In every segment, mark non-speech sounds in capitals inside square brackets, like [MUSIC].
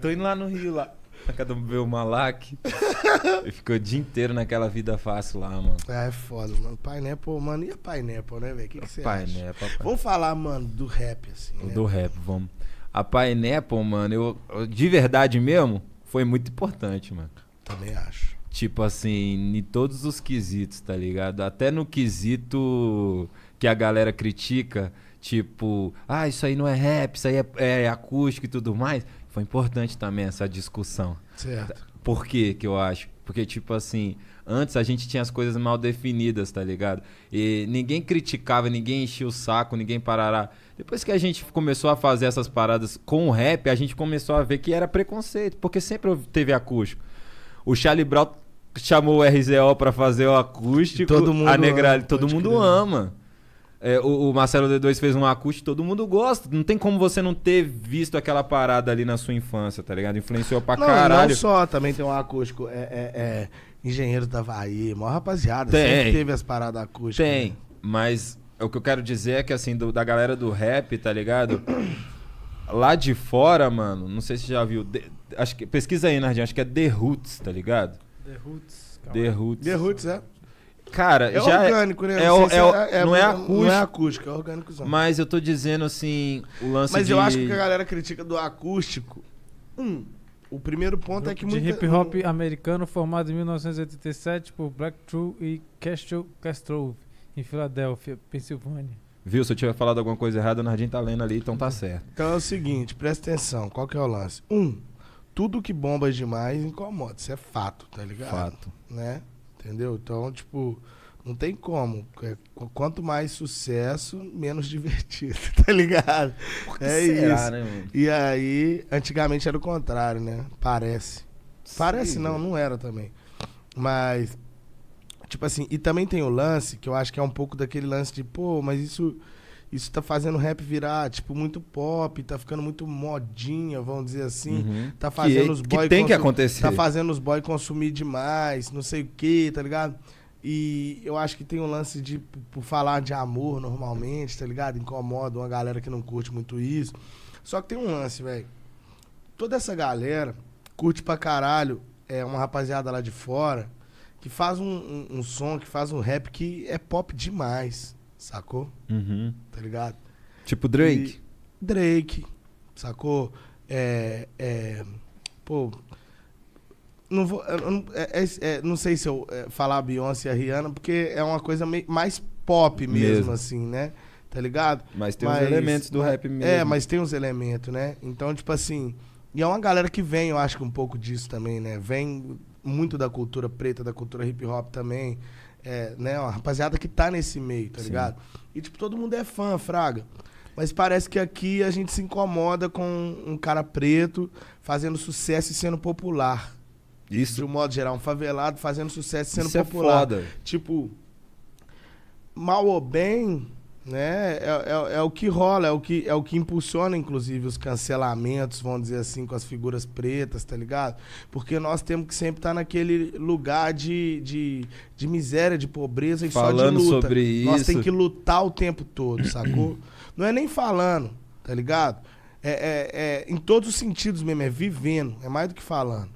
tô indo lá no Rio, lá. Cada um bebeu o lac. [LAUGHS] e ficou o dia inteiro naquela vida fácil lá, mano. Ah, é foda, mano. Pineapple, mano. E a Pineapple, né, velho? O que, que você acha? Pineapple. Vamos falar, mano, do rap, assim. Né? Do rap, vamos. A Pineapple, mano, eu, de verdade mesmo, foi muito importante, mano. Também acho. Tipo assim, em todos os quesitos, tá ligado? Até no quesito que a galera critica, tipo, ah, isso aí não é rap, isso aí é, é acústico e tudo mais foi importante também essa discussão. Certo. Por quê que eu acho? Porque, tipo assim, antes a gente tinha as coisas mal definidas, tá ligado? E ninguém criticava, ninguém enchia o saco, ninguém parará. Depois que a gente começou a fazer essas paradas com o rap, a gente começou a ver que era preconceito, porque sempre teve acústico. O Charlie Brown chamou o RZO pra fazer o acústico. Todo mundo, a negra, todo mundo crer. ama. É, o, o, Marcelo D2 fez um acústico, todo mundo gosta. Não tem como você não ter visto aquela parada ali na sua infância, tá ligado? Influenciou pra não, caralho. Não só, também tem um acústico. É, é, é Engenheiro da Bahia, maior rapaziada. Tem. Sempre teve as paradas acústicas. Tem, né? mas o que eu quero dizer é que, assim, do, da galera do rap, tá ligado? Lá de fora, mano, não sei se já viu. De, acho que, pesquisa aí, Nardinho, acho que é The Roots, tá ligado? The Roots. Calma. The Roots. The Roots, é. Cara, é já é- orgânico, né? É, é, é, é, não é acústico. Não é acústico, é orgânicozão. Mas eu tô dizendo assim, o lance Mas de... eu acho que a galera critica do acústico. Um, o primeiro ponto é Grupo é que de hip hop um... americano formado em 1987 por Black True e Castro Castro em Filadélfia, Pensilvânia. Viu? Se eu tiver falado alguma coisa errada, o Nardim tá lendo ali, então tá certo. Então é o seguinte, presta atenção, qual que é o lance? Um, tudo que bomba demais incomoda, isso é fato, tá ligado? Fato. Né? Entendeu? Então, tipo, não tem como. É, quanto mais sucesso, menos [LAUGHS] divertido, [LAUGHS] tá ligado? é será, isso. Né, e aí, antigamente era o contrário, né? Parece. Sim, Parece não, não era também. Mas, tipo assim, e também tem o lance, que eu acho que é um pouco daquele lance de, pô, mas isso isso tá fazendo rap virar, tipo, muito pop, tá ficando muito modinha, vamos dizer assim. Uhum. Tá fazendo é- que, os boys. Que tem que acontecer. Tá fazendo os boys consumir demais, não sei o quê, tá ligado? E eu acho que tem um lance de por falar de amor normalmente, tá ligado? Incomoda uma galera que não curte muito isso. Só que tem um lance, velho. Toda essa galera curte pra caralho é, uma rapaziada lá de fora que faz um, um, um som, que faz um rap que é pop demais sacou? Uhum. Tá ligado? Tipo Drake. E Drake, sacou? É, é, pô, não vou, não, é, é, é, não sei se eu é, falar Beyoncé e a Rihanna, porque é uma coisa meio, mais pop mesmo, mesmo, assim, né? Tá ligado? Mas tem mas, os elementos do rap é, mesmo. É, mas tem os elementos, né? Então, tipo assim. E é uma galera que vem, eu acho que um pouco disso também, né? Vem muito da cultura preta, da cultura hip hop também, é, né, ó, rapaziada que tá nesse meio, tá Sim. ligado? E, tipo, todo mundo é fã, Fraga. Mas parece que aqui a gente se incomoda com um cara preto fazendo sucesso e sendo popular. Isso. De um modo geral, um favelado fazendo sucesso e sendo Isso é popular. É foda. Tipo, mal ou bem, né? É, é, é, o que rola, é o que, é o que impulsiona, inclusive, os cancelamentos, vamos dizer assim, com as figuras pretas, tá ligado? Porque nós temos que sempre estar tá naquele lugar de, de, de, miséria, de pobreza e falando só de luta. Sobre isso. Nós temos que lutar o tempo todo, [CLEARS THROAT] sacou? Não é nem falando, tá ligado? É, é, é, em todos os sentidos mesmo, é vivendo, é mais do que falando.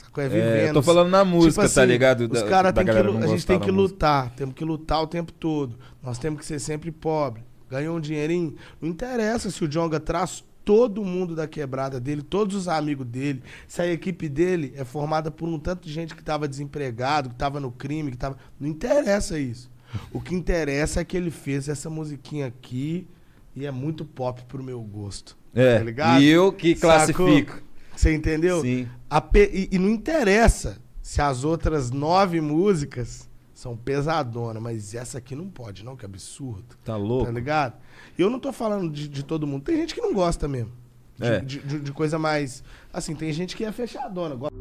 Saco? É vivendo. É, eu tô falando na tipo música, tipo tá assim, ligado? os cara tem que, a gente tem que lutar, música. temos que lutar o tempo todo. Nós temos que ser sempre pobre. Ganhou um dinheirinho. Não interessa se o Jonga traz todo mundo da quebrada dele, todos os amigos dele. Se a equipe dele é formada por um tanto de gente que estava desempregado, que estava no crime, que tava. Não interessa isso. O que interessa é que ele fez essa musiquinha aqui e é muito pop pro meu gosto. É. Tá ligado? E eu que classifico. Saco? Você entendeu? Sim. Pe... E, e, não interessa se as outras nove músicas são pesadonas, mas essa aqui não pode, não, que absurdo. Tá louco. Tá ligado? E eu não tô falando de, de todo mundo. Tem gente que não gosta mesmo. De, é. de, de, coisa mais. Assim, tem gente que é fechadona. Gosta...